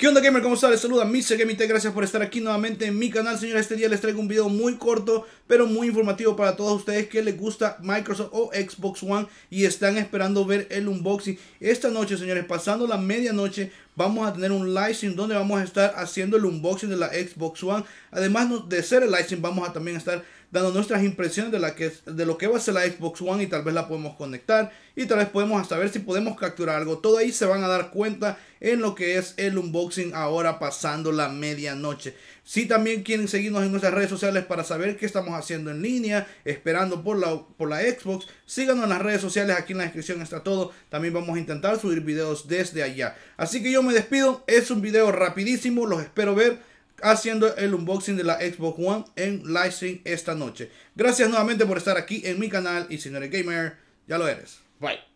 ¿Qué onda gamer? ¿Cómo estás? Les saluda Mise Gamite, gracias por estar aquí nuevamente en mi canal Señores, este día les traigo un video muy corto pero muy informativo para todos ustedes que les gusta Microsoft o Xbox One y están esperando ver el unboxing Esta noche señores, pasando la medianoche vamos a tener un live donde vamos a estar haciendo el unboxing de la Xbox One Además de ser el live vamos a también estar dando nuestras impresiones de, que, de lo que va a ser la Xbox One y tal vez la podemos conectar y tal vez podemos hasta ver si podemos capturar algo. Todo ahí se van a dar cuenta en lo que es el unboxing ahora pasando la medianoche. Si también quieren seguirnos en nuestras redes sociales para saber qué estamos haciendo en línea, esperando por la, por la Xbox, síganos en las redes sociales, aquí en la descripción está todo. También vamos a intentar subir videos desde allá. Así que yo me despido, es un video rapidísimo, los espero ver haciendo el unboxing de la Xbox One en Lightning esta noche. Gracias nuevamente por estar aquí en mi canal y eres gamer, ya lo eres. Bye.